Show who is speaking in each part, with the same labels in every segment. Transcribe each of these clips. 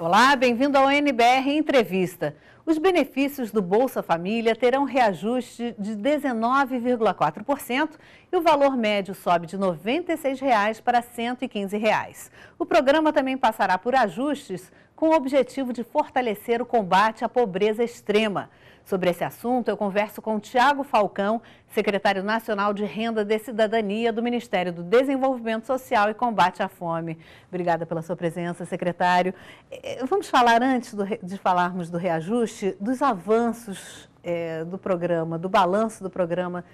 Speaker 1: Olá, bem-vindo ao NBR Entrevista. Os benefícios do Bolsa Família terão reajuste de 19,4% e o valor médio sobe de R$ 96,00 para R$ 115,00. O programa também passará por ajustes com o objetivo de fortalecer o combate à pobreza extrema. Sobre esse assunto, eu converso com Tiago Falcão, secretário nacional de Renda de Cidadania do Ministério do Desenvolvimento Social e Combate à Fome. Obrigada pela sua presença, secretário. Eh, eh, vamos falar, antes do, de falarmos do reajuste, dos avanços é, do programa, do balanço do programa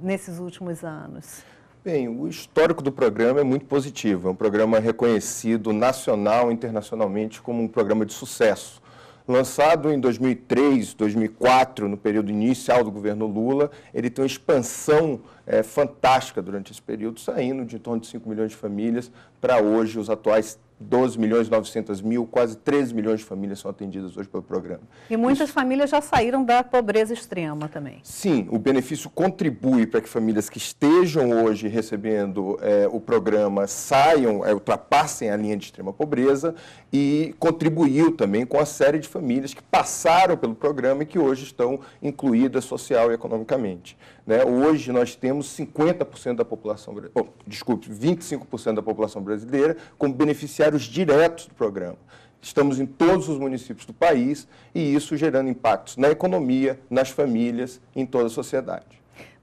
Speaker 1: nesses últimos anos.
Speaker 2: Bem, o histórico do programa é muito positivo. É um programa reconhecido nacional e internacionalmente como um programa de sucesso. Lançado em 2003, 2004, no período inicial do governo Lula, ele tem uma expansão é, fantástica durante esse período, saindo de em torno de 5 milhões de famílias para hoje os atuais 12 milhões e 900 mil, quase 13 milhões de famílias são atendidas hoje pelo programa.
Speaker 1: E muitas Isso... famílias já saíram da pobreza extrema também.
Speaker 2: Sim, o benefício contribui para que famílias que estejam hoje recebendo é, o programa saiam, é, ultrapassem a linha de extrema pobreza e contribuiu também com a série de famílias que passaram pelo programa e que hoje estão incluídas social e economicamente. Né? Hoje nós temos 50% da população, oh, desculpe, 25% da população brasileira como beneficiários beneficiários diretos do programa. Estamos em todos os municípios do país e isso gerando impactos na economia, nas famílias, em toda a sociedade.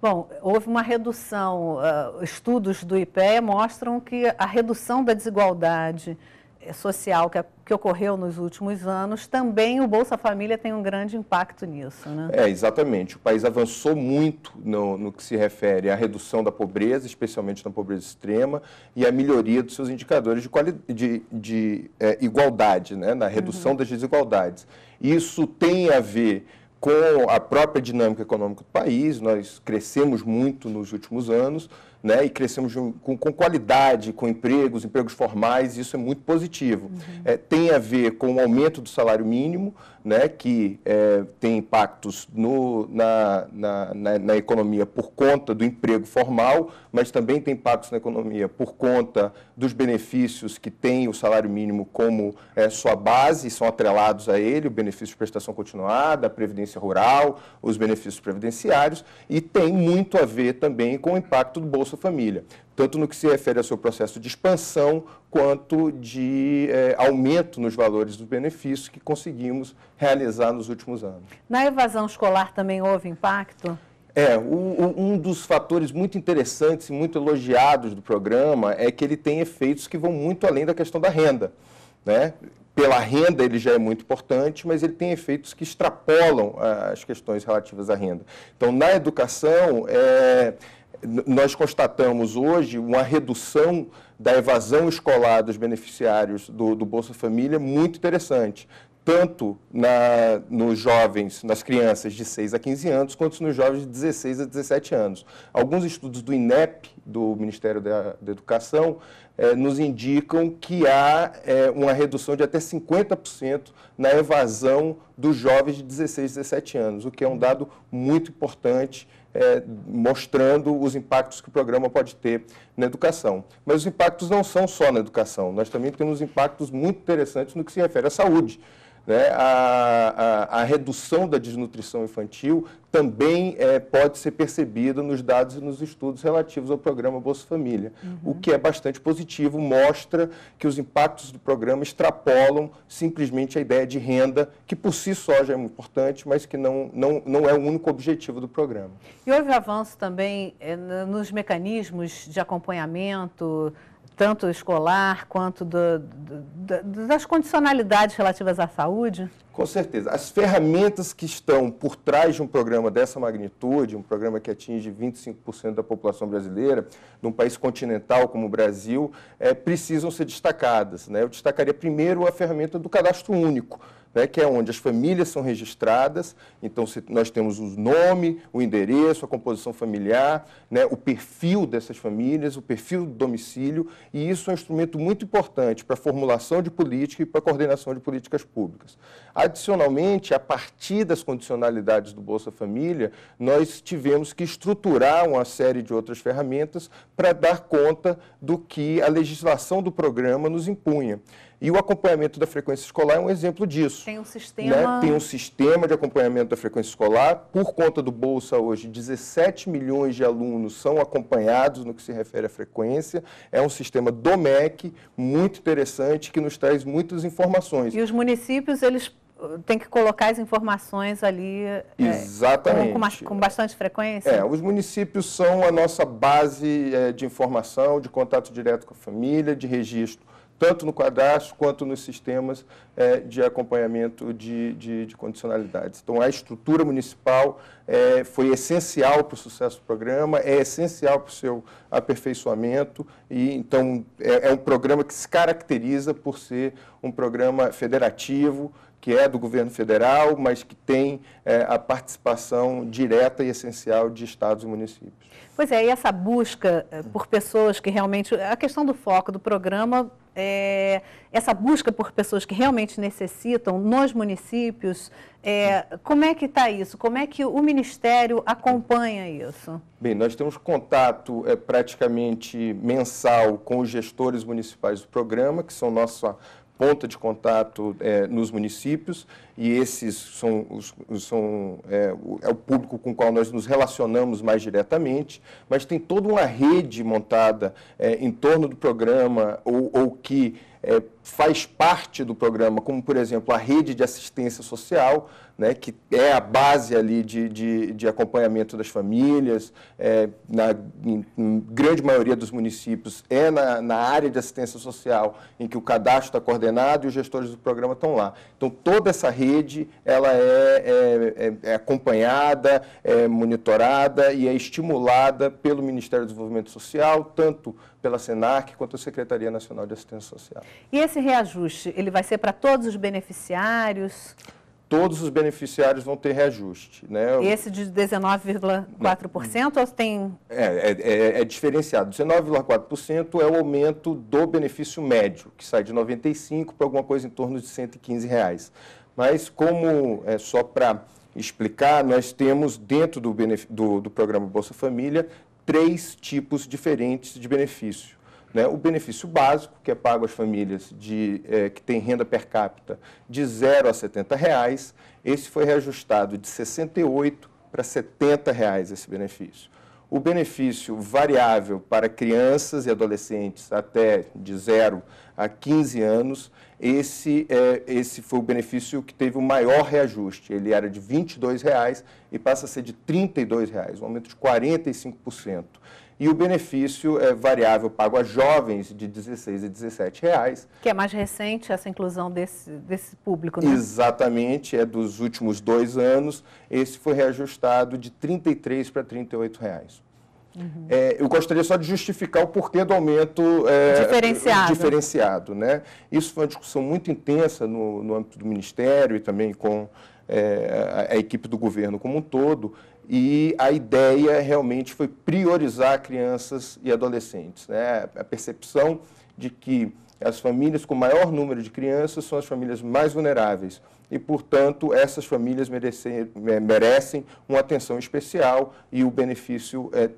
Speaker 1: Bom, houve uma redução, ah, estudos do IPEA mostram que a redução da desigualdade social que, que, ocorreu nos últimos anos, também o Bolsa Família tem um grande impacto nisso, né? É,
Speaker 2: exatamente. O país avançou muito no, no que se refere à redução da pobreza, especialmente na pobreza extrema, e à melhoria dos seus indicadores de, quali, de, de é, igualdade, né? na redução uhum. das desigualdades. Isso tem a ver com a própria dinâmica econômica do país, nós crescemos muito nos últimos anos, né? E crescemos com, com, qualidade, com empregos, empregos formais, isso é muito positivo. Uhum. É, tem a ver com o aumento do salário mínimo, né, que é, tem impactos no, na, na, na, na, economia por conta do emprego formal, mas também tem impactos na economia por conta dos benefícios que tem o salário mínimo como é, sua base, são atrelados a ele, o benefício de prestação continuada, a previdência rural, os benefícios previdenciários, e tem muito a ver também com o impacto do Bolsa Família tanto no que se refere ao seu processo de expansão, quanto de eh, aumento nos valores dos benefícios que conseguimos realizar nos últimos anos.
Speaker 1: Na evasão escolar também houve impacto?
Speaker 2: É, um dos fatores muito interessantes e muito elogiados do programa é que ele tem efeitos que vão muito além da questão da renda. Né? pela renda ele já é muito importante, mas ele tem efeitos que extrapolam ah, as questões relativas à renda. Então, na educação, é, nós constatamos hoje uma redução da evasão escolar dos beneficiários do, do Bolsa Família muito interessante tanto na, nos jovens, nas crianças de 6 a 15 anos, quanto nos jovens de 16 a 17 anos. Alguns estudos do INEP, do Ministério da, da Educação, eh, nos indicam que há eh, uma redução de até 50% na evasão dos jovens de 16 a 17 anos, o que é um dado muito importante. Eh, mostrando os impactos que o programa pode ter na educação. Mas os impactos não são só na educação, nós também temos impactos muito interessantes no que se refere à saúde. Né? A, a, a, redução da desnutrição infantil também é, pode ser percebida nos dados e nos estudos relativos ao programa Bolsa Família, uhum. o que é bastante positivo, mostra que os impactos do programa extrapolam simplesmente a ideia de renda, que por si só já é importante, mas que não, não, não é o único objetivo do programa.
Speaker 1: E houve avanço também eh, nos mecanismos de acompanhamento, tanto escolar quanto do, do, das condicionalidades
Speaker 2: relativas à saúde? Com certeza. As ferramentas que estão por trás de um programa dessa magnitude, um programa que atinge 25% da população brasileira, num país continental como o Brasil, é, precisam ser destacadas. Né? Eu destacaria primeiro a ferramenta do cadastro único né, que é onde as famílias são registradas. Então, nós temos o nome, o endereço, a composição familiar, né, o perfil dessas famílias, o perfil do domicílio, e isso é um instrumento muito importante para a formulação de política e para a coordenação de políticas públicas. Adicionalmente, a partir das condicionalidades do Bolsa Família, nós tivemos que estruturar uma série de outras ferramentas para dar conta do que a legislação do programa nos impunha. E o acompanhamento da frequência escolar é um exemplo disso.
Speaker 1: Tem um né? sistema. Né? Tem um
Speaker 2: sistema de acompanhamento da frequência escolar. Por conta do Bolsa hoje, 17 milhões de alunos são acompanhados no que se refere à frequência. É um sistema do MEC muito interessante que nos traz muitas informações. E os
Speaker 1: municípios, eles uh, tem que colocar as informações ali é, Exatamente. É, com, com, bastante frequência? É, os
Speaker 2: municípios são a nossa base é, de informação, de contato direto com a família, de registro tanto no cadastro quanto nos sistemas é, de acompanhamento de, de, de, condicionalidades. Então, a estrutura municipal é, foi essencial para o sucesso do programa, é essencial para o seu aperfeiçoamento, e então é, é um programa que se caracteriza por ser um programa federativo, que é do governo federal, mas que tem é, a participação direta e essencial de estados e municípios.
Speaker 1: Pois é, e essa busca eh, por pessoas que realmente. A questão do foco do programa é, essa busca por pessoas que realmente necessitam nos municípios, é, como é que está isso? Como é que o Ministério acompanha isso?
Speaker 2: Bem, nós temos contato é, praticamente mensal com os gestores municipais do programa, que são nossa ponta de contato é, nos municípios e esses são, os, são é, o, é, o, público com o qual nós nos relacionamos mais diretamente, mas tem toda uma rede montada é, em torno do programa ou, ou que é, faz parte do programa, como, por exemplo, a rede de assistência social, né, que é a base ali de, de, de acompanhamento das famílias, é, na em, em grande maioria dos municípios é na, na área de assistência social, em que o cadastro está coordenado e os gestores do programa estão lá. Então, toda essa rede, ela é, é, é, é acompanhada, é monitorada e é estimulada pelo Ministério do Desenvolvimento Social, tanto pela SENAC quanto a Secretaria Nacional de Assistência Social.
Speaker 1: E esse reajuste, ele vai ser para todos os beneficiários?
Speaker 2: Todos os beneficiários vão ter reajuste. Né? E esse
Speaker 1: de 19,4% ou tem...
Speaker 2: É, é, é, é diferenciado. 19,4% é o aumento do benefício médio, que sai de 95 para alguma coisa em torno de 115 reais. Mas como é só para explicar, nós temos dentro do, do, do, programa Bolsa Família três tipos diferentes de benefício. Né? O benefício básico, que é pago às famílias de, é, que têm renda per capita de 0 a 70 reais, esse foi reajustado de 68 para 70 reais esse benefício. O benefício variável para crianças e adolescentes até de 0 a 15 anos, esse, é, esse foi o benefício que teve o maior reajuste. Ele era de R$ 22,00 e passa a ser de R$ 32,00, um aumento de 45%. E o benefício é variável pago a jovens de 16 e 17 reais.
Speaker 1: Que é mais recente essa inclusão desse, desse
Speaker 2: público, né? Exatamente, é dos últimos dois anos. Esse foi reajustado de 33 para 38 reais. Uhum. É, eu gostaria só de justificar o porquê do aumento é, diferenciado. diferenciado né? Isso foi uma discussão muito intensa no, no âmbito do Ministério e também com é, a, a, equipe do governo como um todo. E a ideia realmente foi priorizar crianças e adolescentes. Né? A percepção de que as famílias com maior número de crianças são as famílias mais vulneráveis e, portanto, essas famílias merecem, merecem uma atenção especial e o benefício, é, é,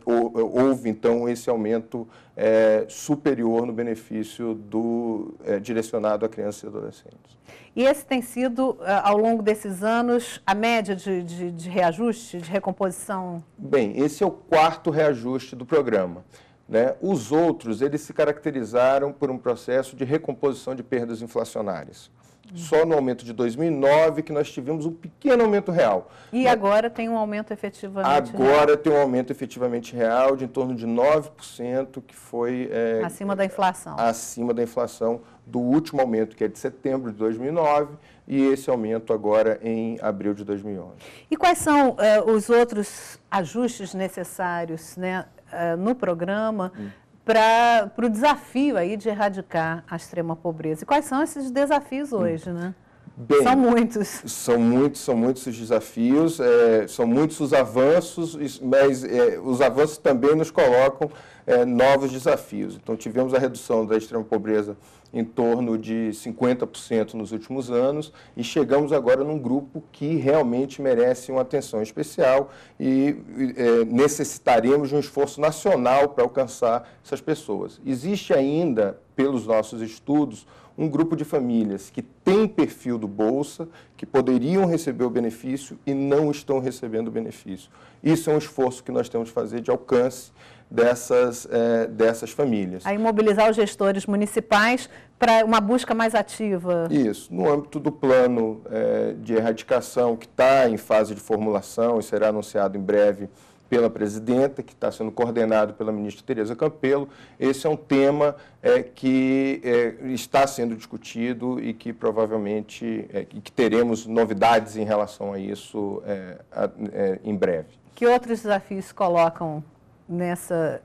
Speaker 2: houve então esse aumento é, superior no benefício do, é, direcionado a crianças e adolescentes.
Speaker 1: E esse tem sido, é, ao longo desses anos, a média de, de, de reajuste, de recomposição?
Speaker 2: Bem, esse é o quarto reajuste do programa. Né? Os outros, eles se caracterizaram por um processo de recomposição de perdas inflacionárias. Só no aumento de 2009 que nós tivemos um pequeno aumento real.
Speaker 1: E Mas, agora tem um aumento efetivamente Agora real.
Speaker 2: tem um aumento efetivamente real de em torno de 9%, que foi... É, acima da inflação. Acima da inflação do último aumento, que é de setembro de 2009, e esse aumento agora em abril de 2011.
Speaker 1: E quais são é, os outros ajustes necessários né, é, no programa? Hum para o desafio aí de erradicar a extrema pobreza. E quais são esses desafios hoje, né?
Speaker 2: Bem, são muitos. São muitos, são muitos os desafios, é, são muitos os avanços, mas é, os avanços também nos colocam é, novos desafios. Então, tivemos a redução da extrema pobreza em torno de 50% nos últimos anos e chegamos agora num grupo que realmente merece uma atenção especial e é, necessitaremos de um esforço nacional para alcançar essas pessoas. Existe ainda, pelos nossos estudos, um grupo de famílias que tem perfil do Bolsa, que poderiam receber o benefício e não estão recebendo o benefício. Isso é um esforço que nós temos que fazer de alcance dessas, é, dessas famílias. Aí
Speaker 1: mobilizar os gestores municipais para uma busca mais ativa. Isso,
Speaker 2: no âmbito do plano é, de erradicação que está em fase de formulação e será anunciado em breve pela presidenta, que está sendo coordenado pela ministra Tereza Campelo. Esse é um tema é, que é, está sendo discutido e que provavelmente é, que teremos novidades em relação a isso é, a, é, em breve.
Speaker 1: Que outros desafios colocam nessa,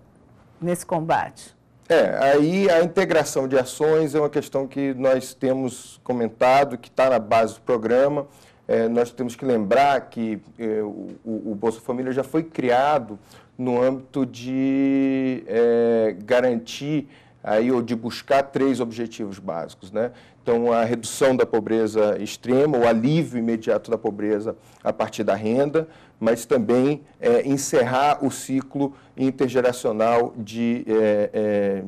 Speaker 1: nesse combate?
Speaker 2: É, aí a integração de ações é uma questão que nós temos comentado, que está na base do programa é, nós temos que lembrar que é, o, o, Bolsa Família já foi criado no âmbito de é, garantir aí ou de buscar três objetivos básicos, né? Então a redução da pobreza extrema, o alívio imediato da pobreza a partir da renda, mas também é, encerrar o ciclo intergeracional de, é, é,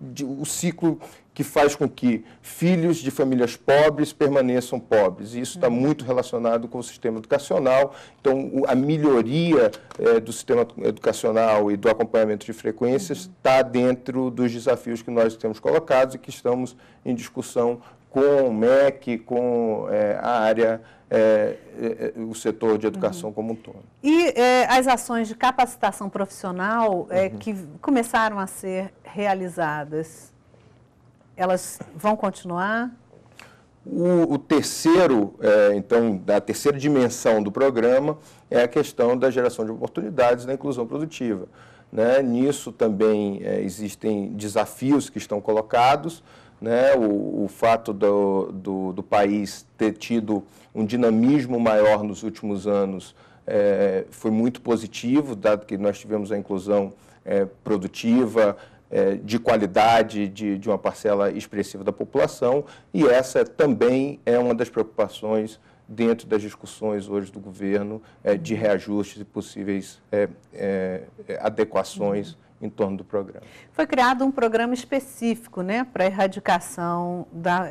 Speaker 2: de, o ciclo que faz com que filhos de famílias pobres permaneçam pobres. E isso está uhum. muito relacionado com o sistema educacional. Então, a melhoria é, do sistema educacional e do acompanhamento de frequências uhum. está dentro dos desafios que nós temos colocados e que estamos em discussão com o MEC, com é, a área, é, é, é o setor de educação uhum. como um todo.
Speaker 1: E é, as ações de capacitação profissional é, uhum. que começaram a ser realizadas? elas vão continuar?
Speaker 2: O, o terceiro, é, então, da terceira dimensão do programa é a questão da geração de oportunidades na inclusão produtiva. Né? Nisso também é, existem desafios que estão colocados, né? o, o, fato do, do, do, país ter tido um dinamismo maior nos últimos anos é, foi muito positivo, dado que nós tivemos a inclusão é, produtiva, é, de qualidade de, de uma parcela expressiva da população, e essa também é uma das preocupações dentro das discussões hoje do governo é, de reajustes e possíveis é, é, é adequações em torno do programa.
Speaker 1: Foi criado um programa específico né, para a erradicação da,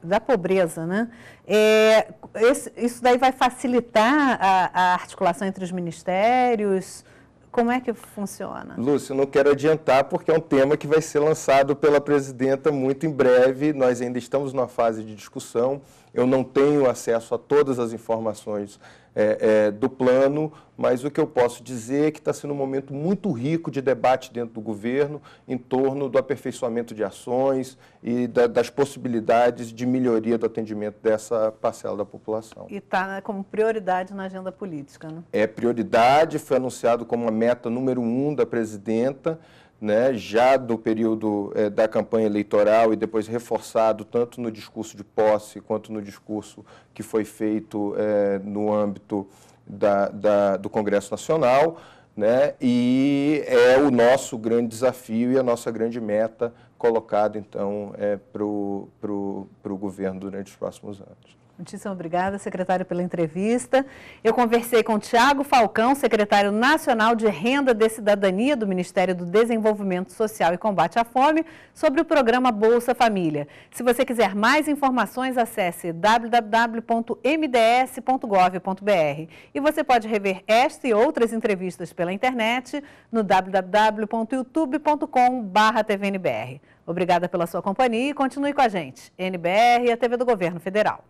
Speaker 1: da pobreza. Né? É, esse, isso daí vai facilitar a, a articulação entre os ministérios? Como é que funciona?
Speaker 2: Lúcio, não quero adiantar porque é um tema que vai ser lançado pela presidenta muito em breve. Nós ainda estamos numa fase de discussão. Eu não tenho acesso a todas as informações é, é, do plano, mas o que eu posso dizer é que está sendo um momento muito rico de debate dentro do governo em torno do aperfeiçoamento de ações e da, das possibilidades de melhoria do atendimento dessa parcela da população. E
Speaker 1: está né, como prioridade na agenda política, né?
Speaker 2: É prioridade, foi anunciado como uma meta número um da presidenta né, já do período é, da campanha eleitoral e depois reforçado tanto no discurso de posse quanto no discurso que foi feito é, no âmbito da, da, do Congresso Nacional. Né? E é o nosso grande desafio e a nossa grande meta colocada, então, é, para o governo durante os próximos anos.
Speaker 1: Muitíssimo obrigada, secretário, pela entrevista. Eu conversei com Tiago Falcão, secretário nacional de Renda de Cidadania do Ministério do Desenvolvimento Social e Combate à Fome, sobre o programa Bolsa Família. Se você quiser mais informações, acesse www.mds.gov.br. E você pode rever esta e outras entrevistas pela internet no www.youtube.com.br. Obrigada pela sua companhia e continue com a gente. NBR e a TV do Governo Federal.